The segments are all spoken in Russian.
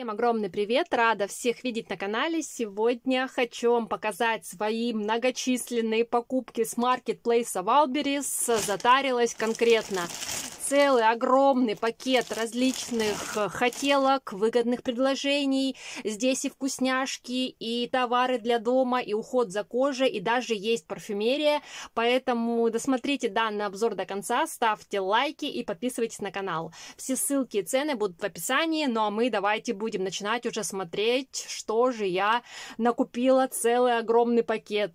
Всем огромный привет! Рада всех видеть на канале. Сегодня хочу вам показать свои многочисленные покупки с маркетплейса Валберис. Затарилась конкретно целый огромный пакет различных э, хотелок, выгодных предложений. Здесь и вкусняшки, и товары для дома, и уход за кожей, и даже есть парфюмерия. Поэтому досмотрите данный обзор до конца, ставьте лайки и подписывайтесь на канал. Все ссылки и цены будут в описании. Ну а мы давайте будем начинать уже смотреть, что же я накупила целый огромный пакет.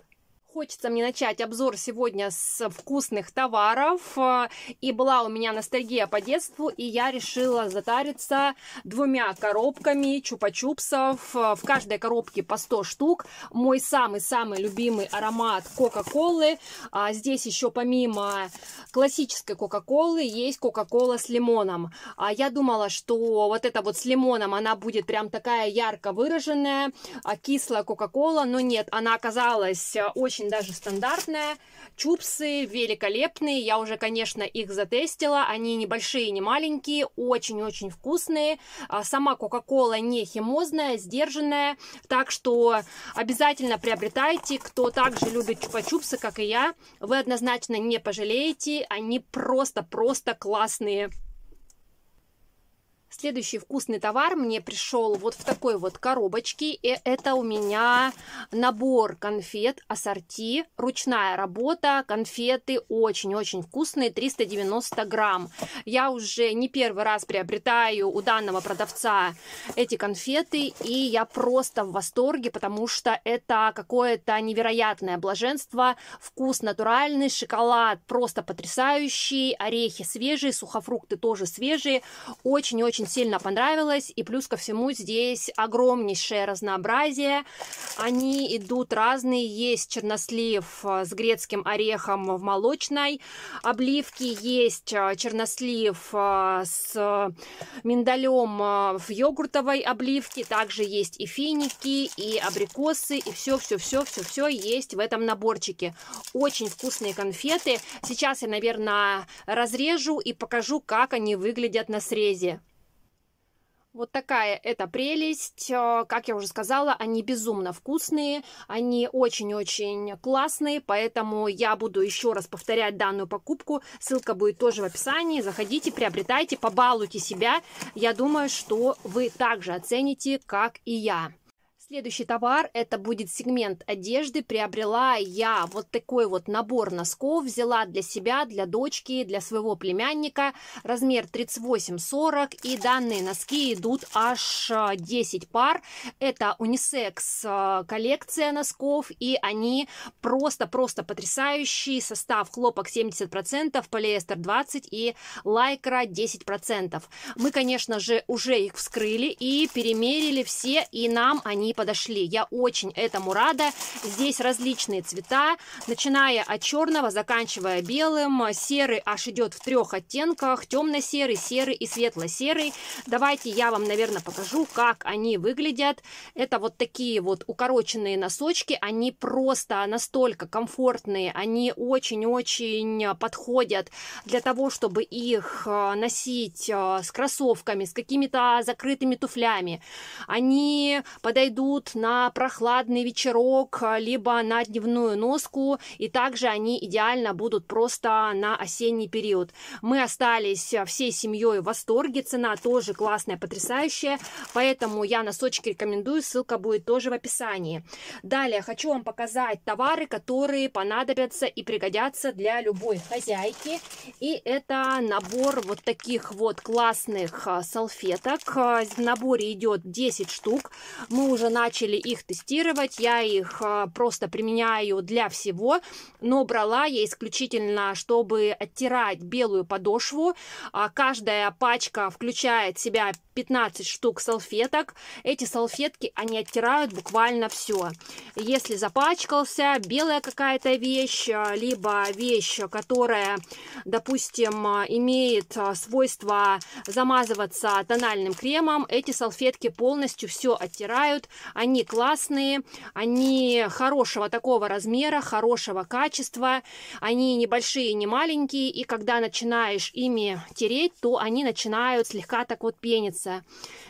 Хочется мне начать обзор сегодня с вкусных товаров. И была у меня ностальгия по детству, и я решила затариться двумя коробками чупа-чупсов. В каждой коробке по 100 штук. Мой самый-самый любимый аромат Кока-Колы. А здесь еще помимо классической Кока-Колы есть Кока-Кола с лимоном. А я думала, что вот эта вот с лимоном, она будет прям такая ярко выраженная, а кислая Кока-Кола. Но нет, она оказалась очень очень даже стандартная. Чупсы великолепные, я уже, конечно, их затестила, они небольшие не маленькие, очень-очень вкусные. А сама Кока-Кола не химозная, сдержанная, так что обязательно приобретайте, кто также любит чупа-чупсы, как и я, вы однозначно не пожалеете, они просто-просто классные. Следующий вкусный товар мне пришел вот в такой вот коробочке. И это у меня набор конфет ассорти. Ручная работа. Конфеты очень-очень вкусные. 390 грамм. Я уже не первый раз приобретаю у данного продавца эти конфеты. И я просто в восторге, потому что это какое-то невероятное блаженство. Вкус натуральный, шоколад просто потрясающий. Орехи свежие, сухофрукты тоже свежие. Очень-очень очень сильно понравилось. И плюс ко всему здесь огромнейшее разнообразие. Они идут разные. Есть чернослив э, с грецким орехом в молочной обливке. Есть э, чернослив э, с миндалем в йогуртовой обливке. Также есть и финики, и абрикосы, и все-все-все-все-все есть в этом наборчике. Очень вкусные конфеты. Сейчас я, наверное, разрежу и покажу, как они выглядят на срезе. Вот такая эта прелесть. Э, как я уже сказала, они безумно вкусные, они очень-очень классные, поэтому я буду еще раз повторять данную покупку. Ссылка будет тоже в описании. Заходите, приобретайте, побалуйте себя. Я думаю, что вы также оцените, как и я. Следующий товар, это будет сегмент одежды. Приобрела я вот такой вот набор носков. Взяла для себя, для дочки, для своего племянника. Размер 38-40. И данные носки идут аж 10 э, пар. Это унисекс э, коллекция носков. И они просто-просто потрясающие. Состав хлопок 70%, полиэстер 20% и лайкра 10%. Мы, конечно же, уже их вскрыли и перемерили все. И нам они подошли. Я очень этому рада. Здесь различные цвета, начиная от черного, заканчивая белым. Серый аж идет в трех оттенках. Темно-серый, серый и светло-серый. Давайте я вам, наверное, покажу, как они выглядят. Это вот такие вот укороченные носочки. Они просто настолько комфортные. Они очень-очень подходят для того, чтобы их э, носить э, с кроссовками, с какими-то закрытыми туфлями. Они подойдут идут на прохладный вечерок, а, либо на дневную носку, и также они идеально будут просто на осенний период. Мы остались а, всей семьей в восторге, цена тоже классная, потрясающая, поэтому я носочки рекомендую, ссылка будет тоже в описании. Далее хочу вам показать товары, которые понадобятся и пригодятся для любой хозяйки. И это набор вот таких вот классных а, салфеток. В наборе идет 10 штук. Мы уже начали их тестировать, я их а, просто применяю для всего, но брала я исключительно, чтобы оттирать белую подошву. А, каждая пачка включает в себя 15 штук салфеток. Эти салфетки, они оттирают буквально все. Если запачкался, белая какая-то вещь, а, либо вещь, которая, допустим, а, имеет а, свойство замазываться тональным кремом, эти салфетки полностью все оттирают. Они классные, они хорошего такого размера, хорошего качества. Они небольшие, не маленькие, и когда начинаешь ими тереть, то они начинают слегка так вот пениться консервация.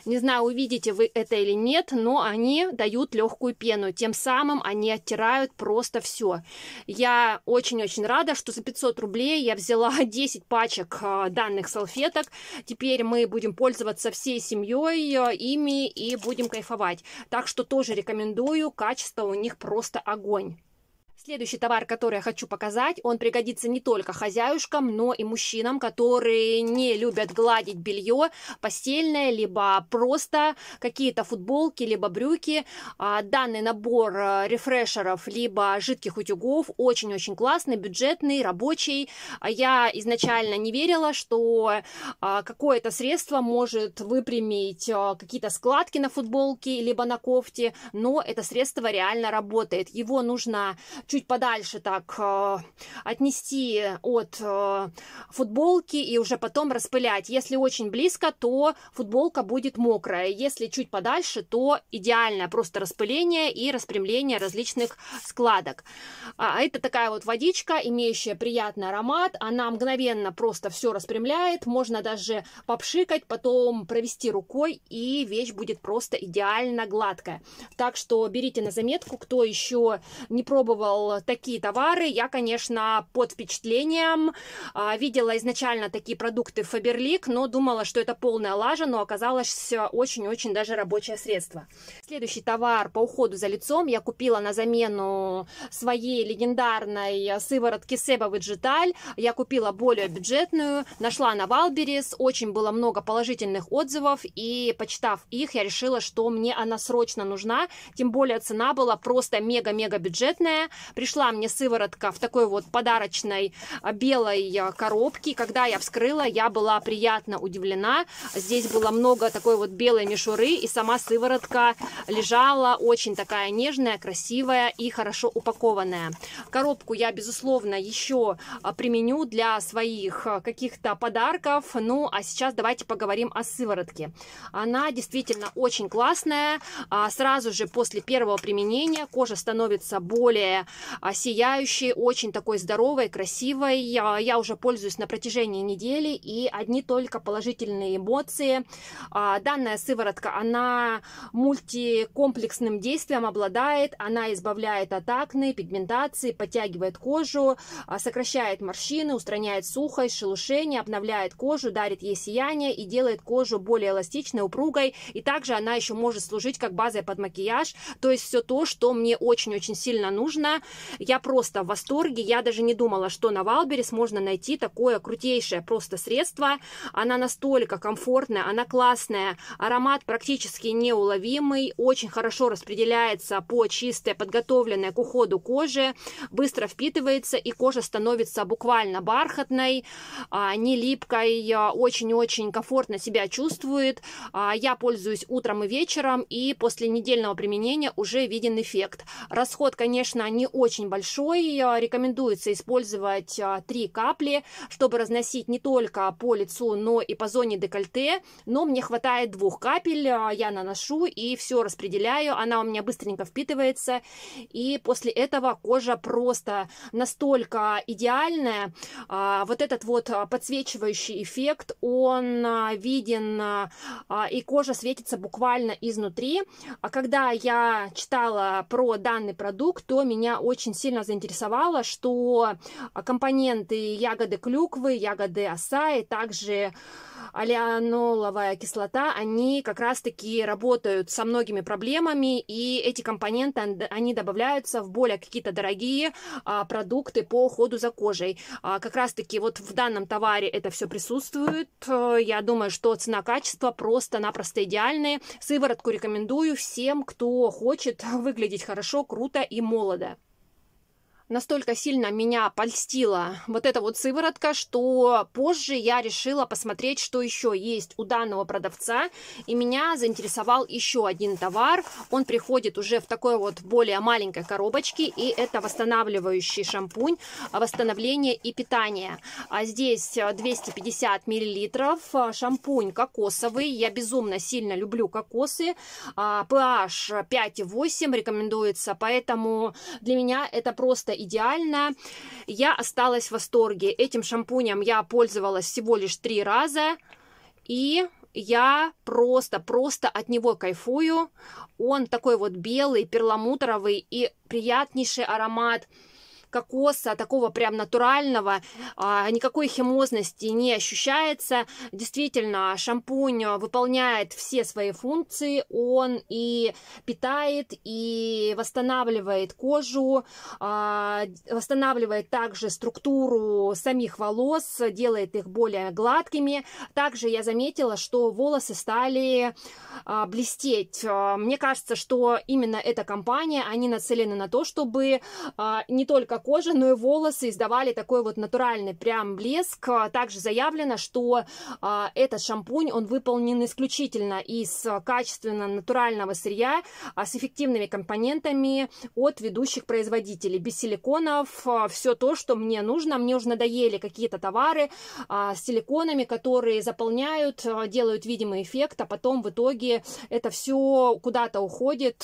Не знаю, увидите вы это или нет, но они дают легкую пену. Тем самым они оттирают просто все. Я очень-очень рада, что за 500 рублей я взяла 10 пачек а, данных салфеток. Теперь мы будем пользоваться всей семьей э, ими и будем кайфовать. Так что тоже рекомендую, качество у них просто огонь. Следующий товар, который я хочу показать, он пригодится не только хозяюшкам, но и мужчинам, которые не любят гладить белье постельное, либо просто какие-то футболки, либо брюки. А, данный набор э, рефрешеров, либо жидких утюгов очень-очень классный, бюджетный, рабочий. А, я изначально не верила, что а, какое-то средство может выпрямить какие-то складки на футболке, либо на кофте, но это средство реально работает. Его нужно чуть чуть подальше так э, отнести от э, футболки и уже потом распылять. Если очень близко, то футболка будет мокрая. Если чуть подальше, то идеально просто распыление и распрямление различных складок. А, это такая вот водичка, имеющая приятный аромат. Она мгновенно просто все распрямляет. Можно даже попшикать, потом провести рукой, и вещь будет просто идеально гладкая. Так что берите на заметку, кто еще не пробовал Э, такие товары. Я, конечно, под впечатлением а, видела изначально такие продукты Faberlic, но думала, что это полная лажа, но оказалось очень-очень даже рабочее средство. Следующий товар по уходу за лицом я купила на замену своей легендарной сыворотки Себа Виджиталь. Я купила более бюджетную, нашла на Валберис, очень было много положительных отзывов, и почитав их, я решила, что мне она срочно нужна, тем более цена была просто мега-мега бюджетная, Пришла мне сыворотка в такой вот подарочной а, белой а, коробке. Когда я вскрыла, я была приятно удивлена. Здесь было много такой вот белой мишуры, и сама сыворотка лежала очень такая нежная, красивая и хорошо упакованная. Коробку я, безусловно, еще а, применю для своих каких-то подарков. Ну, а сейчас давайте поговорим о сыворотке. Она действительно очень классная. Сразу же после первого применения кожа становится более а сияющей, очень такой здоровой, красивой. Я, я уже пользуюсь на протяжении недели, и одни только положительные эмоции. А, данная сыворотка, она мультикомплексным действием обладает, она избавляет от акне, пигментации, подтягивает кожу, а, сокращает морщины, устраняет сухость, шелушение, обновляет кожу, дарит ей сияние и делает кожу более эластичной, упругой. И также она еще может служить как базой под макияж, то есть все то, что мне очень-очень сильно нужно я просто в восторге. Я даже не думала, что на Валберес можно найти такое крутейшее просто средство. Она настолько комфортная, она классная. Аромат практически неуловимый. Очень хорошо распределяется по чистой, подготовленной к уходу коже. Быстро впитывается и кожа становится буквально бархатной, а, не липкой. А, очень-очень комфортно себя чувствует. А, я пользуюсь утром и вечером. И после недельного применения уже виден эффект. Расход, конечно, не очень большой. А, рекомендуется использовать а, три капли, чтобы разносить не только по лицу, но и по зоне декольте. Но мне хватает двух капель, а, я наношу и все распределяю. Она у меня быстренько впитывается. И после этого кожа просто настолько идеальная. Вот этот вот подсвечивающий эффект, он виден, и кожа светится буквально изнутри. А когда я читала про данный продукт, то меня очень сильно заинтересовало, что компоненты ягоды клюквы, ягоды асаи, также алианоловая кислота, они как раз-таки работают со многими проблемами, и эти компоненты, они добавляются в более какие-то дорогие а, продукты по уходу за кожей. А, как раз-таки вот в данном товаре это все присутствует. Э, я думаю, что цена-качество просто-напросто идеальные. Сыворотку рекомендую всем, кто хочет выглядеть хорошо, круто и молодо настолько сильно меня польстила вот эта вот сыворотка, что позже я решила посмотреть, что еще есть у данного продавца, и меня заинтересовал еще один товар. Он приходит уже в такой вот более маленькой коробочке, и это восстанавливающий шампунь, а, восстановление и питание. А здесь 250 э, миллилитров, э, шампунь кокосовый, я безумно сильно люблю кокосы, pH а, 5,8 рекомендуется, поэтому для меня это просто идеальная. Я осталась в восторге. Этим шампунем я пользовалась всего лишь три раза. И я просто-просто от него кайфую. Он такой вот белый, перламутровый и приятнейший аромат кокоса, такого прям натурального, а, никакой химозности не ощущается. Действительно, шампунь а, выполняет все свои функции, он и питает, и восстанавливает кожу, а, восстанавливает также структуру самих волос, делает их более гладкими. Также я заметила, что волосы стали блестеть. Мне кажется, что именно эта компания, они нацелены на то, чтобы не только кожи, но и волосы издавали такой вот натуральный прям блеск. Также заявлено, что э, этот шампунь, он выполнен исключительно из качественно натурального сырья, а с эффективными компонентами от ведущих производителей. Без силиконов а, все то, что мне нужно. Мне уже надоели какие-то товары э, с силиконами, которые заполняют, делают видимый эффект, а потом в итоге это все куда-то уходит.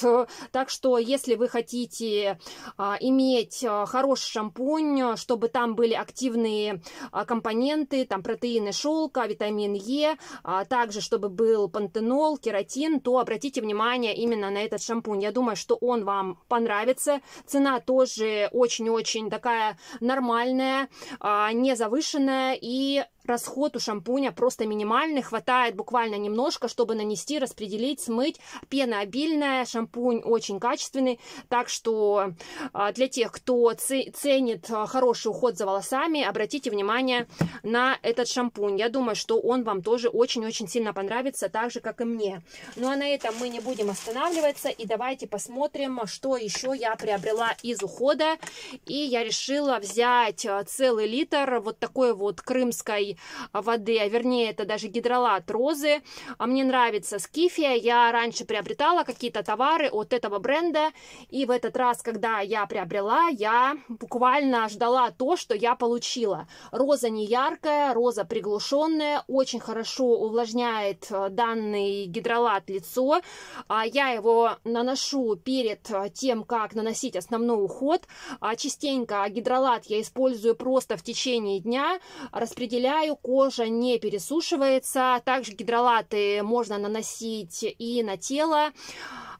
Так что, если вы хотите э, иметь хороший хороший шампунь, чтобы там были активные а, компоненты, там протеины шелка, витамин Е, а также чтобы был пантенол, кератин, то обратите внимание именно на этот шампунь. Я думаю, что он вам понравится. Цена тоже очень-очень такая нормальная, а, не завышенная и расход у шампуня просто минимальный, хватает буквально немножко, чтобы нанести, распределить, смыть. Пена обильная, шампунь очень качественный, так что а, для тех, кто ценит а, хороший уход за волосами, обратите внимание на этот шампунь. Я думаю, что он вам тоже очень-очень сильно понравится, так же, как и мне. Ну а на этом мы не будем останавливаться, и давайте посмотрим, что еще я приобрела из ухода. И я решила взять а, целый литр вот такой вот крымской воды, а вернее это даже гидролат розы. А мне нравится Скифия, я раньше приобретала какие-то товары от этого бренда, и в этот раз, когда я приобрела, я буквально ждала то, что я получила. Роза не яркая, роза приглушенная, очень хорошо увлажняет э, данный гидролат лицо. А я его наношу перед э, тем, как наносить основной уход. А частенько гидролат я использую просто в течение дня, распределяя чаю, кожа не пересушивается. А также гидролаты можно наносить и на тело.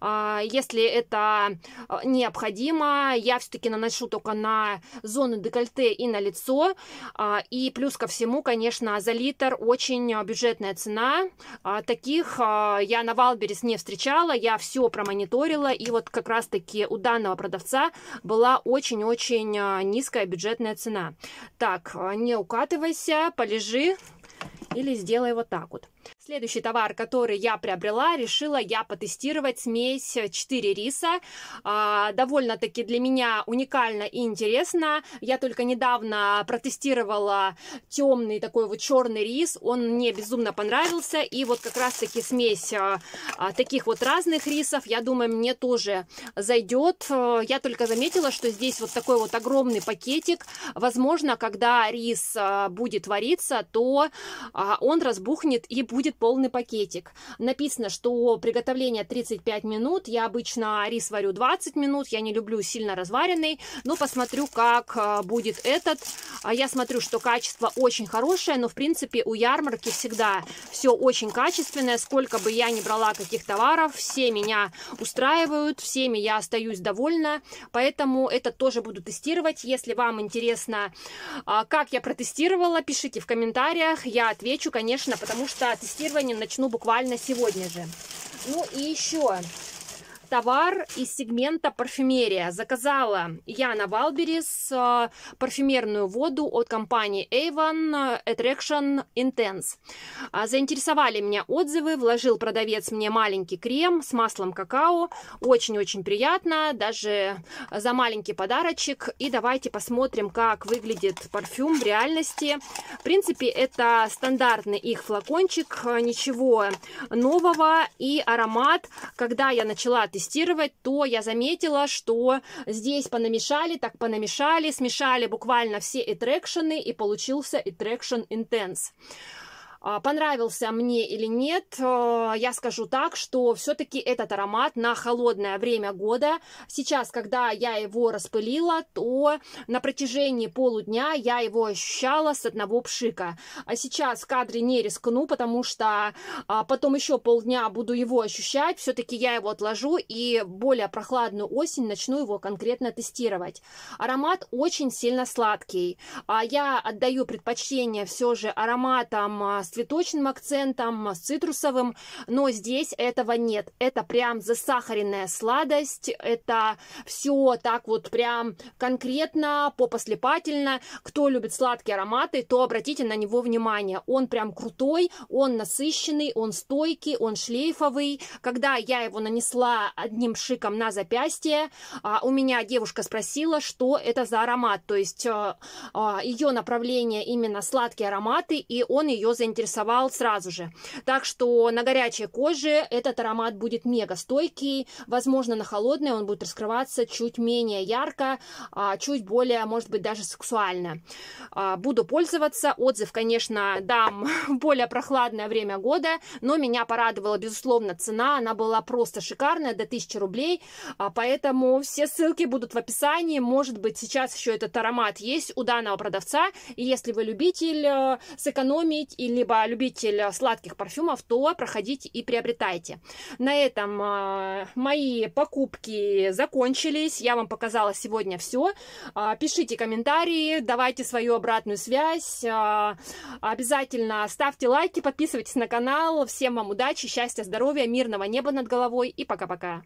А, если это а, необходимо, я все-таки наношу только на зоны декольте и на лицо. А, и плюс ко всему, конечно, за литр очень бюджетная цена. Таких я на Валберес не встречала, я все промониторила. И вот как раз-таки у данного продавца была очень-очень низкая бюджетная цена. Так, не укатывайся, полежи или сделай вот так вот. Следующий товар, который я приобрела, решила я потестировать смесь 4 риса. А, довольно-таки для меня уникально и интересно. Я только недавно протестировала темный такой вот черный рис. Он мне безумно понравился. И вот как раз-таки смесь а, а, таких вот разных рисов, я думаю, мне тоже зайдет. Я только заметила, что здесь вот такой вот огромный пакетик. Возможно, когда рис будет вариться, то а он разбухнет и будет полный пакетик. Написано, что приготовление 35 минут. Я обычно рис варю 20 минут. Я не люблю сильно разваренный. Но посмотрю, как э, будет этот. А я смотрю, что качество очень хорошее. Но, в принципе, у ярмарки всегда все очень качественное. Сколько бы я ни брала каких товаров, все меня устраивают. Всеми я остаюсь довольна. Поэтому это тоже буду тестировать. Если вам интересно, а, как я протестировала, пишите в комментариях. Я отвечу отвечу, конечно, потому что тестирование начну буквально сегодня же. Ну и еще, товар из сегмента парфюмерия. Заказала я на Валберис э, парфюмерную воду от компании Avon Attraction Intense. А, заинтересовали меня отзывы, вложил продавец мне маленький крем с маслом какао. Очень-очень приятно, даже за маленький подарочек. И давайте посмотрим, как выглядит парфюм в реальности. В принципе, это стандартный их флакончик, ничего нового. И аромат, когда я начала тестировать, протестировать, то я заметила, что здесь понамешали, так понамешали, смешали буквально все этрекшены, и получился Attraction Intense. А, понравился мне или нет, э, я скажу так, что все-таки этот аромат на холодное время года, сейчас, когда я его распылила, то на протяжении полудня я его ощущала с одного пшика. А сейчас в кадре не рискну, потому что а, потом еще полдня буду его ощущать, все-таки я его отложу и более прохладную осень начну его конкретно тестировать. Аромат очень сильно сладкий. А я отдаю предпочтение все же ароматам с цветочным акцентом, а, с цитрусовым, но здесь этого нет. Это прям засахаренная сладость, это все так вот прям конкретно, попослепательно. Кто любит сладкие ароматы, то обратите на него внимание. Он прям крутой, он насыщенный, он стойкий, он шлейфовый. Когда я его нанесла одним шиком на запястье, а, у меня девушка спросила, что это за аромат. То есть а, ее направление именно сладкие ароматы, и он ее заинтересовал заинтересовал сразу же. Так что на горячей коже этот аромат будет мега стойкий. Возможно, на холодной он будет раскрываться чуть менее ярко, а, чуть более, может быть, даже сексуально. А, буду пользоваться. Отзыв, конечно, дам в более прохладное время года, но меня порадовала, безусловно, цена. Она была просто шикарная, до 1000 рублей. А, поэтому все ссылки будут в описании. Может быть, сейчас еще этот аромат есть у данного продавца. И если вы любитель э, сэкономить или либо любитель э, сладких парфюмов, то проходите и приобретайте. На этом э, мои покупки закончились. Я вам показала сегодня все. Э, пишите комментарии, давайте свою обратную связь. обязательно ставьте лайки, подписывайтесь на канал. Всем вам удачи, счастья, здоровья, мирного неба над головой и пока-пока.